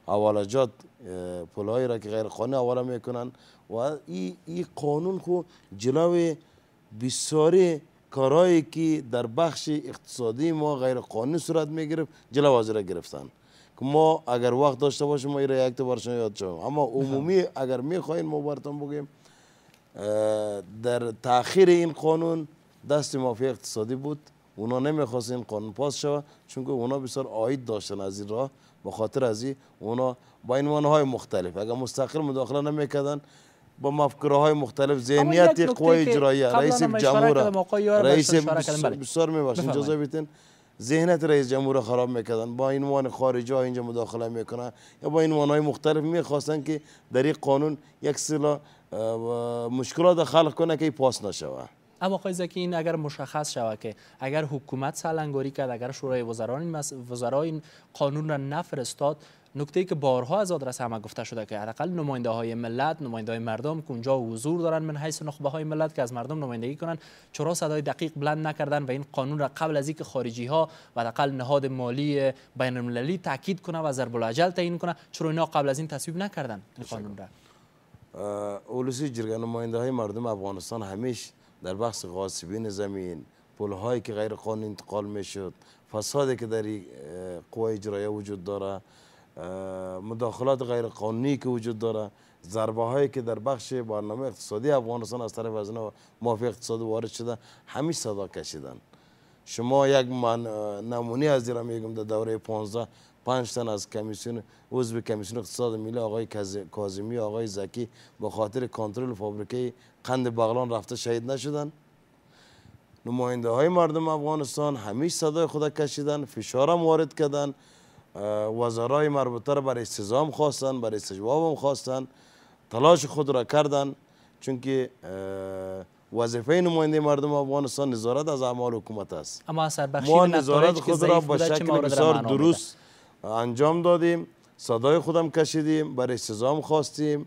اوالجات پولایی را که غیر قانونی میکنن و این ای قانون کو جلو بسیاری کارایی که در بخش اقتصادی ما غیر قانونی صورت می گرفت جلو وزیر گرفتن که ما اگر وقت داشته باشیم ما را یک بارشان یاد شویم اما عمومی اگر میخواین ما براتون بگیم در تاخیر این قانون دست مافیا اقتصادی بود اونا نمیخواست این قانون پاس شود چون اونا بسیار آید داشتن از این راه بخاطر خاطر از این اونا با این های مختلف اگر مستقل مداخله نمیکردن با مفکره های مختلف ذهنیت قوی اجراییه رئیس جمهور رئیس بسیار بله. میباشن اجازه بیتین ذهنیت رئیس جمهور خراب میکردن با عنوان خارجی ها اینجا مداخله میکنن یا با عنوان های مختلف میخواستن که در این قانون یک سلا مشکلات خلق کنه که پاس نشوه اما آقای که این اگر مشخص شوه که اگر حکومت سلنگاری کرد اگر شورای وزرا این, وزرا قانون را نفرستاد نکته ای که بارها از آدرس همه گفته شده که حداقل نماینده های ملت نماینده های مردم که حضور دارن من حیث نخبه های ملت که از مردم نمایندگی کنن چرا صدای دقیق بلند نکردن و این قانون را قبل از اینکه خارجی ها و حداقل نهاد مالی بین المللی تاکید کنه و ضرب العجل تعیین کنه چرا اینا قبل از این تصویب نکردن این قانون را اولسی جرگه نماینده های مردم افغانستان همیش در بحث غاصبین زمین پل هایی که غیر قانونی انتقال میشد شد فسادی که در قوای اجرایه وجود داره مداخلات غیر قانونی که وجود داره ضربه هایی که در بخش برنامه اقتصادی افغانستان از طرف از مافی اقتصادی وارد شده همیشه صدا کشیدن شما یک من نمونه از دیرم میگم در دوره 15 پنج تن از کمیسیون عضو کمیسیون اقتصاد ملی آقای کازمی آقای زکی به خاطر کنترل فابریکه قند بغلان رفته شهید نشدن نماینده های مردم افغانستان همیشه صدای خود کشیدن فشارم وارد کردن وزرای مربوطه را برای استزام خواستن برای استجواب هم خواستن تلاش خود را کردن چون که وظیفه نماینده مردم افغانستان نظارت از اعمال حکومت است اما ما نظارت خود را به شکل درست انجام دادیم صدای خودم کشیدیم برای استزام خواستیم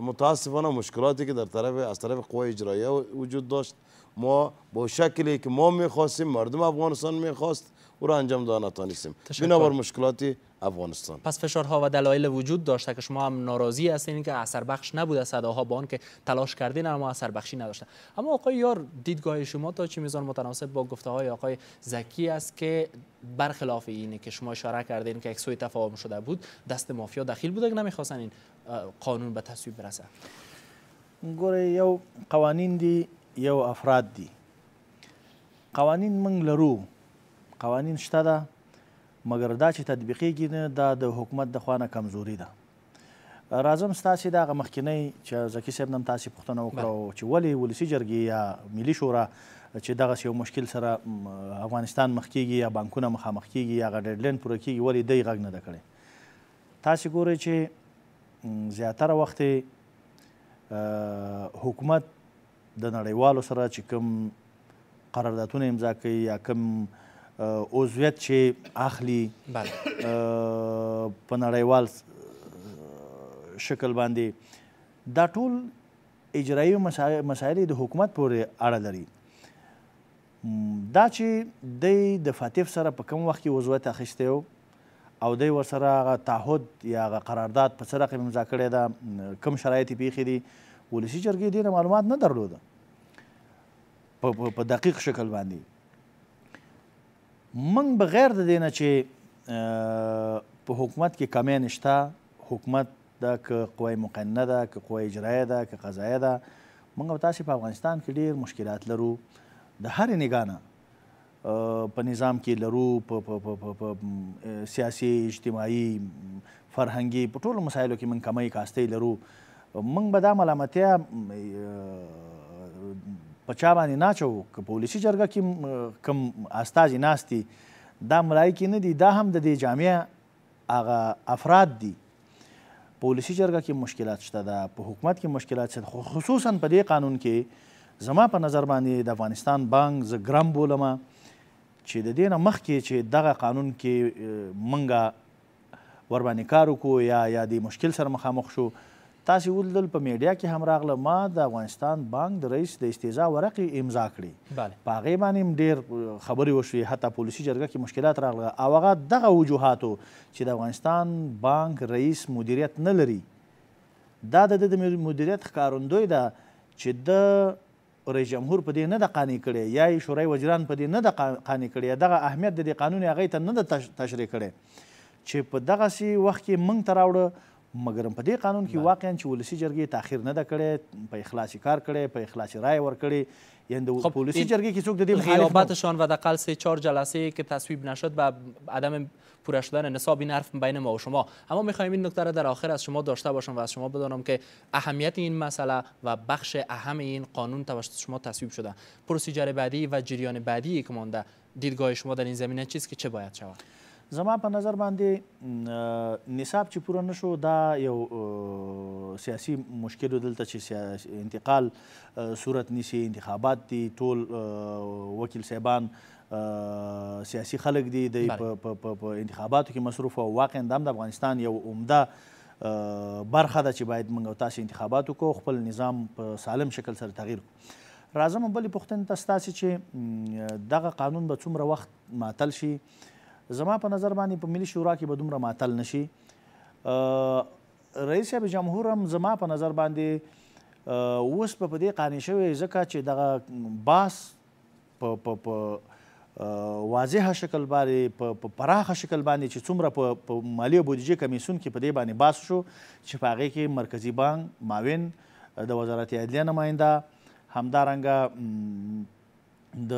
متاسفانه مشکلاتی که در طرف از طرف قوای اجرایی وجود داشت ما با شکلی که ما میخواستیم مردم افغانستان میخواست او را انجام دادن نتانستیم بنابر مشکلاتی افغانستان پس فشارها و دلایل وجود داشته که شما هم ناراضی هستین که اثر بخش نبوده صداها با آن که تلاش کردین اما اثر بخشی نداشته اما آقای یار دیدگاه شما تا چه میزان متناسب با گفته های آقای زکی است که برخلاف اینه که شما اشاره کردین که یک تفاهم شده بود دست مافیا دخیل بوده که نمیخواستن این قانون به تصویب برسه گوره یو قوانین دی یو افراد قوانین رو قوانین شته ده مګر دا چې تطبیقیږي نه دا د حکومت د خوا نه کمزوري ده راځم ستاسې د هغه مخکینۍ چې زکي صاحب نن تاسې پوښتنه وکړه چې ولې ولسي جرګې یا ملي شورا چې دغسې یو مشکل سره افغانستان مخ کیږي یا بانکونه مخامخ کیږي یا هغه ډیډلاین پوره کیږي ولې دی غږ نه ده کړی تاسې ګورئ چې زیاتره وخت حکومت د نړیوالو سره چې کوم قراردادونه امضا کوي یا کوم عضویت چې اخلي په نړیوال شکل باندې دا ټول اجرایي مسایل د حکومت پورې اړه لري دا چې دی د فاتف سره په کم وخت کې عضویت اخیستی و او دی ورسره هغه تعهد یا هغه قرارداد په څه رقم امضا کړی ده کوم شرایط یې پیښې دي ولسي جرګې ډېره معلومات نه درلوده په دقیق شکل باندې منګ بغیر د دینه چې په حکومت کې کمی نشته حکومت دا که قوه مقننه ده که قوه اجرایه ده که قضایه ده موږ تاسو په افغانستان کې ډیر مشکلات لرو د هر نگانه په نظام کې لرو په سیاسي اجتماعي فرهنګي په ټولو مسایلو کې من کمی کاستې لرو من به دا ملامتیا په چا باندې ناچو که په ولسي جرګه کې کم استازي ناست دي دا ملایکې نه دي دا هم د دې جامع هغه افراد دي په ولسي جرګه کې مشکلات شته ده په حکومت کې مشکلات شته خصوصا په دې قانون کې زما په نظر باندې د افغانستان بانک زه ګرم بولم چې د دې نه مخکې چې دغه قانون کې منګه ور باندې کار وکړو یا یا دې مشکل سره مخامخ شو تاسو ولدل په میډیا کې هم راغله ما د افغانستان بانک د رئیس د استیزا ورقې امضا کړې بله په هغې باندې هم ډېر خبرې وشوې حتی پولیسي جرګه کې مشکلات راغله او هغه دغه وجوهاتو چې د افغانستان بانک رئیس مدیریت نه لري دا د د مدیریت ښکارندوی ده چې د رئیس جمهور په دې نه ده قانع کړی یا یې شورای وزیران په دې نه ده قانع کړی دغه اهمیت د دې قانون هغې ته نه ده تشریح کړی چې په دغسې وخت کې موږ ته راوړه مګر په دې قانون کې بله. واقعا چې ولسی جرګې تاخیر نه ده په اخلاص کار کړي په اخلاص رائے ور کرده یعنی خب، جرګې کې څوک د دې غیابتشان و دقل سه چهار جلسه که تصویب نشد و عدم پوره شدن نصاب این حرف بین ما و شما اما میخوایم این نکته را در آخر از شما داشته باشم و از شما بدانم که اهمیت این مسئله و بخش اهم این قانون توسط شما تصویب شده پروسیجر بعدی و جریان بعدی که مانده دیدگاه شما در این زمینه چیست که چه باید شود زما په نظر باندې نصاب چې پوره نشو دا یو سیاسي مشکل دلته چې انتقال صورت نیسي انتخابات دي ټول وکیل صاحبان سیاسي خلک دي د انتخاباتو کې مصروف او واقعا د افغانستان یو عمده برخه ده چې باید موږ تاسو انتخاباتو کو خپل نظام په سالم شکل سره تغییر کو راځم بلې پوښتنې ته ستاسې چې دغه قانون به څومره وخت معطل شي زما په نظر باندې په ملي شورا کې به دومره معطل نشي رئیس صاحب جمهور هم زما په نظر باندې اوس په دې قانع شوی ځکه چې دغه باس په په په واضحه شکل باندې په په پراخه شکل باندې چې څومره په په مالی بودیجه کمیسون کې په دې باندې باس شو چې په هغه کې مرکزی بانک معاون د وزارت عدلیه نماینده همدارنګه د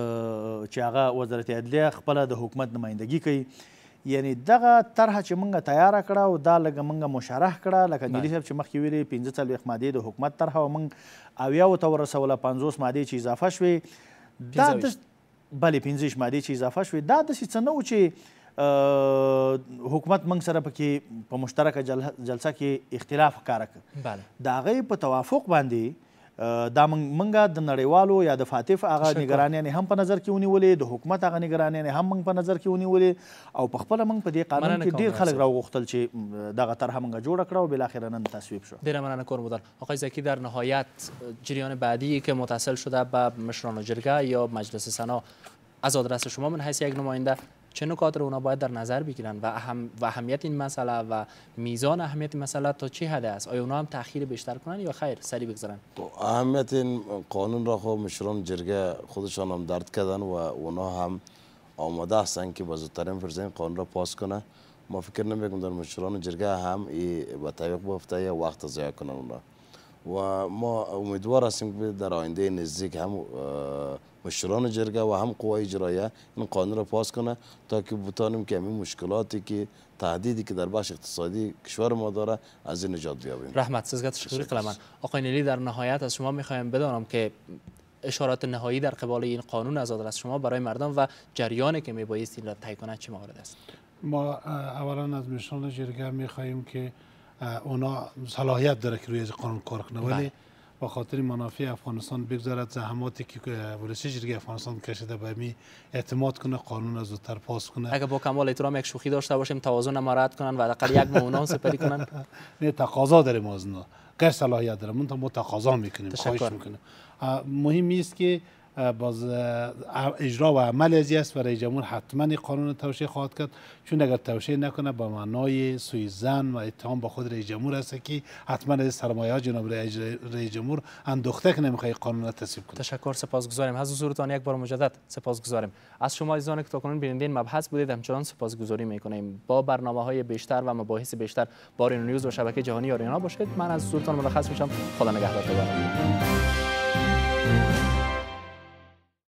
چې هغه وزارت عدلیه خپله د حکومت نمایندګي کوي یعنی دغه طرحه چې موږ تیاره کړه او دا لږه موږ مشرح کړه لکه نیلي صاحب چې مخکې ویلي پنځه څلوېښت مادې د حکومت طرحه او موږ اویاو ته ورسوله پنځوس مادې چې اضافه شوې دا بلې پنځه مادې چې اضافه شوې دا داسې څه نه چې حکومت منګ سره پکې په مشترکه جلسه کې اختلاف کار کړ د هغې په توافق باندې دا منګه د نړیوالو یا د فاتف هغه نگرانیانې هم په نظر کې ونیولې د حکومت هغه نگرانیانې هم موږ په نظر کې ونیولې او په خپله موږ په دې قانون کې ډېر خلک راوغوښتل چې دغه طرحه موږ جوړه کړه او بالاخره نن تصویب شد ډیره مننه کار بودن آقای زکی در نهایت جریان بعدی که متصل شده به مشران جرگه یا مجلس سنا از آدرس شما من حیث یک نماینده چه نکات رو اونا باید در نظر بگیرن و, اهم و اهمیت این مسئله و میزان اهمیت مسئله تا چه حد است آیا اونا هم تاخیر بیشتر کنن یا خیر سری بگذارن خب، اهمیت این قانون را خب مشران جرگه خودشان هم درد کردن و اونا هم آماده هستن که بزرگترین فرزین قانون را پاس کنه ما فکر نمیکنم در مشران جرگه هم ای به طریق بافته یا وقت ضایع کنن اونا و ما امیدوار هستیم که در آینده نزدیک هم مشران جرگه و هم قوای جرایه این قانون را پاس کنه تا که بتانیم که مشکلاتی که تهدیدی که در بخش اقتصادی کشور ما داره از این نجات بیابیم رحمت سزگت تشکر قلمان آقای نیلی در نهایت از شما میخوایم بدانم که اشارات نهایی در قبال این قانون از آدرس شما برای مردم و جریانی که میبایست این را طی کنه چه مورد است ما اولا از مشران جرگه میخواییم که اونا صلاحیت داره که روی قانون کار کنه ولی بله. با خاطر منافع افغانستان بگذارد زحماتی که ولسی جرگی افغانستان کشیده به می اعتماد کنه قانون زودتر پاس کنه اگر با کمال احترام یک شوخی داشته باشیم توازن مراد کنن و حداقل یک مونان سپری کنن نه تقاضا داریم از اونا غیر صلاحیت داره اون تا ما تقاضا میکنیم خواهش میکنیم مهم است که باز اجرا و عمل ازی است و جمهور حتما قانون توشیه خواهد کرد چون اگر توشیه نکنه به معنای سوی زن و اتهام با خود رئیس جمهور است که حتما از سرمایه جناب رئیس جمهور اندوخته که نمیخوای قانون تصویب کنه تشکر سپاسگزاریم از حضورتان یک بار مجدد گذاریم از شما عزیزان که تاکنون بیننده این مبحث بودید همچنان سپاسگزاری میکنیم با برنامه های بیشتر و مباحث بیشتر با نیوز و شبکه جهانی آریانا باشید من از حضورتان ملخص میشم خدا